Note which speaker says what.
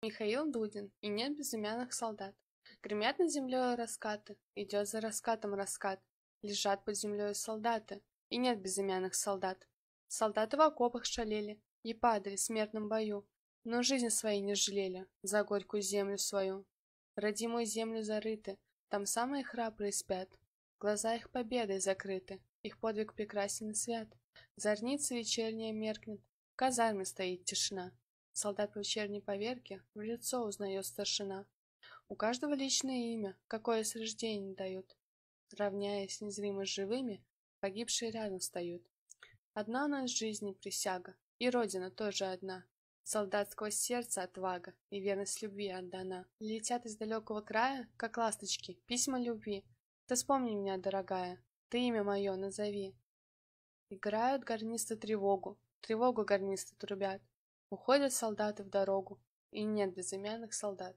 Speaker 1: Михаил Дудин и нет безымянных солдат. Гремят над землей раскаты, идет за раскатом раскат. Лежат под землей солдаты, и нет безымянных солдат. Солдаты в окопах шалели и падали в смертном бою, но жизни своей не жалели за горькую землю свою. Родимую землю зарыты, там самые храбрые спят. Глаза их победой закрыты, их подвиг прекрасен и свят. Зорница вечерняя меркнет, в казарме стоит тишина солдат по вечерней поверке в лицо узнает старшина. У каждого личное имя, какое с рождения дают. Равняясь незримо с живыми, погибшие рядом встают. Одна у нас жизни присяга, и родина тоже одна. Солдатского сердца отвага и верность любви отдана. Летят из далекого края, как ласточки, письма любви. Ты вспомни меня, дорогая, ты имя мое назови. Играют гарнисты тревогу, тревогу гарнисты трубят. Уходят солдаты в дорогу, и
Speaker 2: нет безымянных солдат.